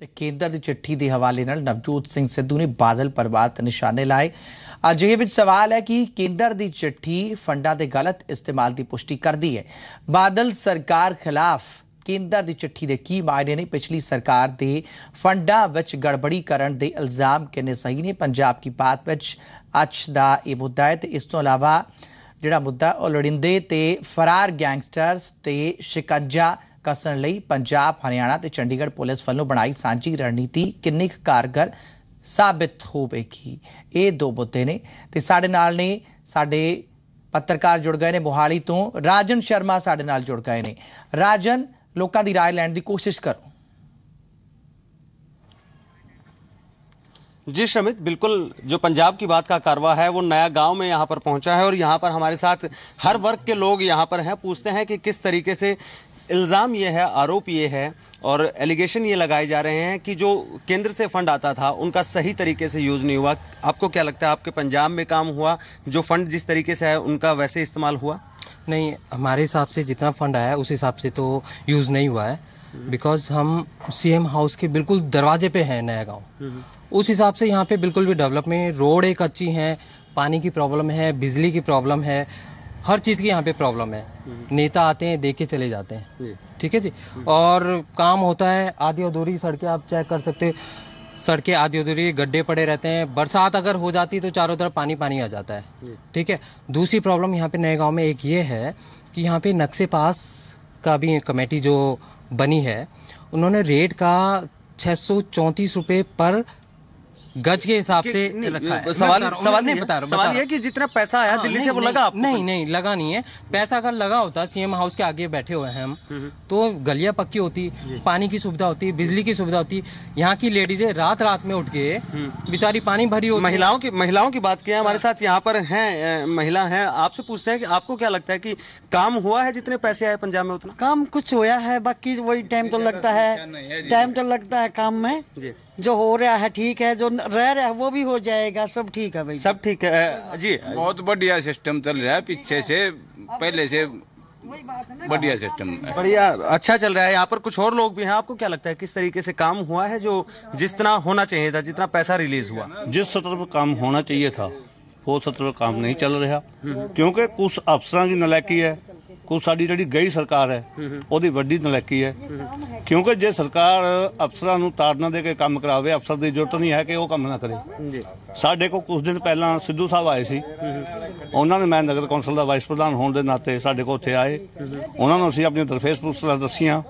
ਤੇ ਕੇਂਦਰ ਦੀ ਚਿੱਠੀ ਦੇ ਹਵਾਲੇ ਨਾਲ ਨਵਜੋਤ ਸਿੰਘ ਸਿੱਧੂ ਨੇ ਬਾਦਲ ਪਰਿਵਾਰ ਤੇ ਨਿਸ਼ਾਨੇ ਲਾਏ ਇਹ ਵਿੱਚ ਸਵਾਲ ਹੈ ਕਿ ਕੇਂਦਰ ਦੀ ਚਿੱਠੀ ਫੰਡਾਂ ਦੇ ਗਲਤ ਇਸਤੇਮਾਲ ਦੀ ਪੁਸ਼ਟੀ ਕਰਦੀ ਹੈ ਬਾਦਲ ਸਰਕਾਰ ਖਿਲਾਫ ਕੇਂਦਰ ਦੀ ਚਿੱਠੀ ਦੇ ਕੀ ਮਾਇਨੇ ਨੇ ਪਿਛਲੀ ਸਰਕਾਰ ਦੇ ਫੰਡਾਂ ਵਿੱਚ ਗੜਬੜੀ ਕਰਨ ਦੇ ਇਲਜ਼ਾਮ ਕਿੰਨੇ ਸਹੀ ਨੇ ਪੰਜਾਬ ਕੀ ਬਾਤ ਵਿੱਚ ਅੱਜ ਦਾ ਇਹ ਮੁੱਦਾ ਹੈ ਤੇ ਇਸ ਤੋਂ ਇਲਾਵਾ ਜਿਹੜਾ ਮੁੱਦਾ ਉਹ ਲੜਿੰਦੇ ਤੇ ਫਰਾਰ ਗੈਂਗਸਟਰਸ ਤੇ ਸ਼ਿਕੰਜਾ कसण लंजाब हरियाणा तो चंडीगढ़ पुलिस वालों बनाई सी रणनीति कि कारगर साबित होगी ये दो मुद्दे ने तो साढ़े नाल ने साडे पत्रकार जुड़ गए ने मोहाली तो राजन शर्मा साढ़े जुड़ गए ने राजन लोगों की राय लैन की कोशिश करो जी शमित बिल्कुल जो पंजाब की बात का कारवा है वो नया गांव में यहाँ पर पहुंचा है और यहाँ पर हमारे साथ हर वर्ग के लोग यहाँ पर हैं पूछते हैं कि किस तरीके से इल्ज़ाम ये है आरोप ये है और एलिगेशन ये लगाए जा रहे हैं कि जो केंद्र से फंड आता था उनका सही तरीके से यूज़ नहीं हुआ आपको क्या लगता है आपके पंजाब में काम हुआ जो फंड जिस तरीके से है उनका वैसे इस्तेमाल हुआ नहीं हमारे हिसाब से जितना फंड आया उस हिसाब से तो यूज़ नहीं हुआ है बिकॉज हम सी हाउस के बिल्कुल दरवाजे पे हैं नया गाँव हम्म, हम्म। उस हिसाब से यहाँ पे बिल्कुल भी डेवलप में रोड एक अच्छी है पानी की प्रॉब्लम है बिजली की प्रॉब्लम है हर चीज़ की यहाँ पे प्रॉब्लम है हम्म। नेता आते हैं देख के चले जाते हैं ठीक है जी हम्म। और काम होता है आधी अधूरी सड़कें आप चेक कर सकते सड़कें आधी अधूरी गड्ढे पड़े रहते हैं बरसात अगर हो जाती तो चारों तरफ पानी पानी आ जाता है ठीक है दूसरी प्रॉब्लम यहाँ पे नए गाँव में एक ये है कि यहाँ पे नक्शे पास का भी कमेटी जो बनी है उन्होंने रेट का छः सौ चौंतीस रुपये पर गज के हिसाब से सवाल सवाल नहीं बता रहा सवाल ये कि जितना पैसा आया हाँ, दिल्ली से वो लगा आपको नहीं नहीं लगा नहीं है पैसा अगर लगा होता सीएम हाउस के आगे बैठे हुए हैं हम हम्म, हम्म। तो गलियां पक्की होती पानी की सुविधा होती बिजली की सुविधा होती यहाँ की लेडीजें रात रात में उठ के हम्म। बेचारी पानी भरी होती महिलाओं की महिलाओं की बात किया हाँ। हमारे साथ यहाँ पर है महिला है आपसे पूछते हैं कि आपको क्या लगता है की काम हुआ है जितने पैसे आए पंजाब में उतना काम कुछ होया है बाकी वही टाइम तो लगता है टाइम तो लगता है काम में जो हो रहा है ठीक है जो रह रहा है वो भी हो जाएगा सब ठीक है भाई सब ठीक है जी बहुत बढ़िया सिस्टम चल रहा है पीछे से पहले से बढ़िया सिस्टम बढ़िया अच्छा चल रहा है यहाँ पर कुछ और लोग भी हैं आपको क्या लगता है किस तरीके से काम हुआ है जो जिस तरह होना चाहिए था जितना पैसा रिलीज हुआ जिस सत्र पर काम होना चाहिए था वो सत्र पर काम नहीं चल रहा क्योंकि कुछ अफसर की नलैकी है कुछ साड़ी ਜਿਹੜੀ गई सरकार है वो वीडी नलैकी है ਕਿਉਂਕਿ ਜੇ ਸਰਕਾਰ ਅਫਸਰਾਂ ਨੂੰ ਤਾੜਨਾ ਦੇ ਕੇ ਕੰਮ ਕਰਾਵੇ ਅਫਸਰ ਦੀ ਜ਼ਰੂਰਤ ਨਹੀਂ ਹੈ ਕਿ ਉਹ ਕੰਮ ਨਾ ਕਰੇ ਸਾਡੇ ਕੋਲ ਕੁਝ ਦਿਨ ਪਹਿਲਾਂ ਸਿੱਧੂ ਸਾਹਿਬ ਆਏ ਸੀ ਉਹਨਾਂ ਨੇ ਮੈਂ ਨਗਰ ਕੌਂਸਲ ਦਾ ਵਾਈਸ ਪ੍ਰਧਾਨ ਹੋਣ ਦੇ ਨਾਤੇ ਸਾਡੇ ਕੋਲ ਉੱਥੇ ਆਏ ਉਹਨਾਂ ਨੂੰ ਅਸੀਂ ਆਪਣੀਆਂ ਦਰਫੇਸ ਪੁਸਤਕਾਂ ਦੱਸੀਆਂ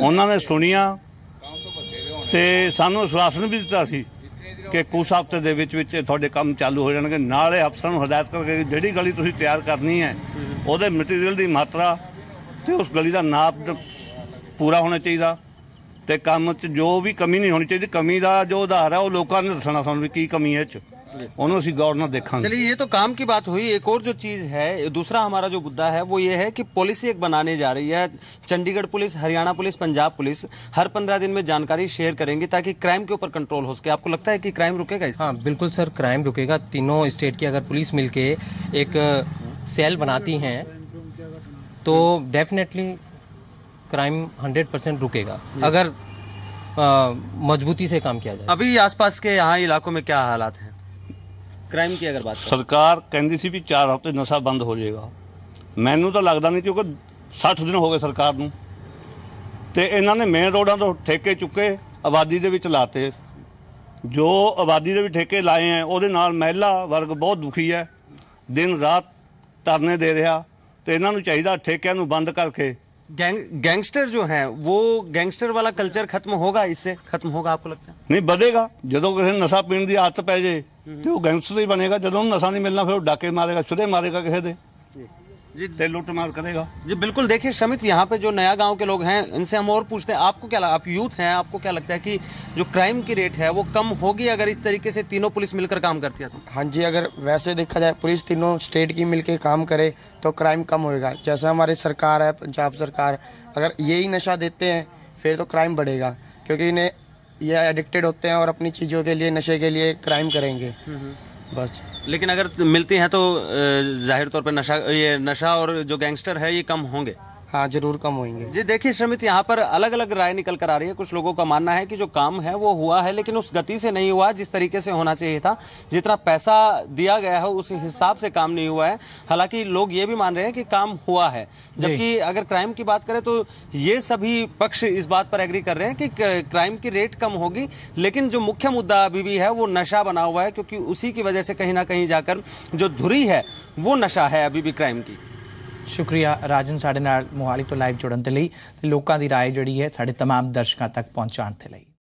ਉਹਨਾਂ ਨੇ ਸੁਣੀਆਂ ਤੇ ਸਾਨੂੰ ਸ਼ਵਾਸਨ ਵੀ ਦਿੱਤਾ ਸੀ ਕਿ ਕੁਝ ਹਫ਼ਤੇ ਦੇ ਵਿੱਚ ਵਿੱਚ ਤੁਹਾਡੇ ਕੰਮ ਚਾਲੂ ਹੋ ਜਾਣਗੇ ਨਾਲੇ ਅਫਸਰਾਂ ਨੂੰ ਹਦਾਇਤ ਕਰਕੇ ਜਿਹੜੀ ਗਲੀ ਤੁਸੀਂ ਤਿਆਰ ਕਰਨੀ ਹੈ ਉਹਦੇ ਮਟੀਰੀਅਲ ਦੀ ਮਾਤਰਾ ਤੇ ਉਸ ਗਲੀ ਦਾ ਨਾਪ पूरा होना चाहिए ਤੇ ਕੰਮ 'ਚ ਜੋ गौर देखा चलिए ये तो काम की बात हुई एक और जो चीज़ है दूसरा हमारा जो मुद्दा है वो ये है कि पॉलिसी एक बनाने जा रही है Chandigarh police Haryana police Punjab police हर पंद्रह दिन में जानकारी शेयर करेंगे ताकि क्राइम के ऊपर कंट्रोल हो सके आपको लगता है कि क्राइम रुकेगा इस? हाँ बिल्कुल सर क्राइम रुकेगा तीनों स्टेट की अगर पुलिस मिलके एक सेल बनाती है तो डेफिनेटली क्राइम 100 परसेंट रुकेगा अगर मजबूती से काम किया जाए अभी आसपास के यहाँ इलाकों में क्या हालात हैं क्राइम की अगर बात सरकार ਕਹਿੰਦੀ ਸੀ ਵੀ 4 ਹਫ਼ਤੇ ਨਸ਼ਾ ਬੰਦ ਹੋ ਜਾਏਗਾ ਮੈਨੂੰ ਤਾਂ ਲੱਗਦਾ ਨਹੀਂ ਕਿਉਂਕਿ 60 ਦਿਨ ਹੋ ਗਏ ਸਰਕਾਰ ਨੂੰ ਤੇ ਇਹਨਾਂ ਨੇ ਮੇਨ ਰੋਡਾਂ ਤੋਂ ਠੇਕੇ ਚੁੱਕੇ ਆਬਾਦੀ ਦੇ ਵਿੱਚ ਲਾਤੇ ਜੋ ਆਬਾਦੀ ਦੇ ਵੀ ਠੇਕੇ ਲਾਏ ਆ ਉਹਦੇ ਨਾਲ ਮਹਿਲਾ ਵਰਗ ਬਹੁਤ ਦੁਖੀ ਹੈ ਦਿਨ ਰਾਤ ਤਰਨੇ ਦੇ ਰਿਹਾ ਤੇ ਇਹਨਾਂ ਨੂੰ ਚਾਹੀਦਾ ਠੇਕਿਆਂ ਨੂੰ ਬੰਦ ਕਰਕੇ गैंगस्टर जो है वो गैंगस्टर वाला कल्चर खत्म होगा इससे खत्म होगा आपको लगता है नहीं बदेगा जो किसी नशा पीण की आदत पै जाए हम्म। तो गैंगस्टर ही बनेगा जो नशा नहीं मिलना फिर डाके मारेगा छुरे मारेगा किसी दे जी लूट मार करेगा जी बिल्कुल देखिए समित यहाँ पे जो नया गांव के लोग हैं इनसे हम और पूछते हैं आपको क्या लगा? आप यूथ हैं आपको क्या लगता है कि जो क्राइम की रेट है वो कम होगी अगर इस तरीके से तीनों पुलिस मिलकर काम करती है तो हाँ जी अगर वैसे देखा जाए पुलिस तीनों स्टेट की मिलकर काम करे तो क्राइम कम होगा जैसे हमारी सरकार है पंजाब सरकार अगर यही नशा देते हैं फिर तो क्राइम बढ़ेगा क्योंकि इन्हें ये एडिक्टेड होते हैं और अपनी चीज़ों के लिए नशे के लिए क्राइम करेंगे हम्म, हम्म। बस लेकिन अगर मिलती हैं तो जाहिर तौर पर नशा ये नशा और जो गैंगस्टर है ये कम होंगे हाँ जरूर कम होंगे जी देखिए श्रमित यहाँ पर अलग अलग राय निकल कर आ रही है कुछ लोगों का मानना है कि जो काम है वो हुआ है लेकिन उस गति से नहीं हुआ जिस तरीके से होना चाहिए था जितना पैसा दिया गया है उस हिसाब से काम नहीं हुआ है हालांकि लोग ये भी मान रहे हैं कि काम हुआ है जबकि अगर क्राइम की बात करें तो ये सभी पक्ष इस बात पर एग्री कर रहे हैं कि क्राइम की रेट कम होगी लेकिन जो मुख्य मुद्दा अभी भी है वो नशा बना हुआ है क्योंकि उसी की वजह से कहीं ना कहीं जाकर जो धुरी है वो नशा है अभी भी क्राइम की ਸ਼ੁਕਰੀਆ ਰਾਜਨ ਸਾਡੇ ਨਾਲ ਮੋਹਾਲੀ ਤੋਂ ਲਾਈਵ ਜੁੜਨ ਦੇ ਲਈ ਤੇ ਲੋਕਾਂ ਦੀ رائے ਜਿਹੜੀ ਹੈ ਸਾਡੇ तमाम ਦਰਸ਼ਕਾਂ ਤੱਕ ਪਹੁੰਚਾਉਣ ਦੇ ਲਈ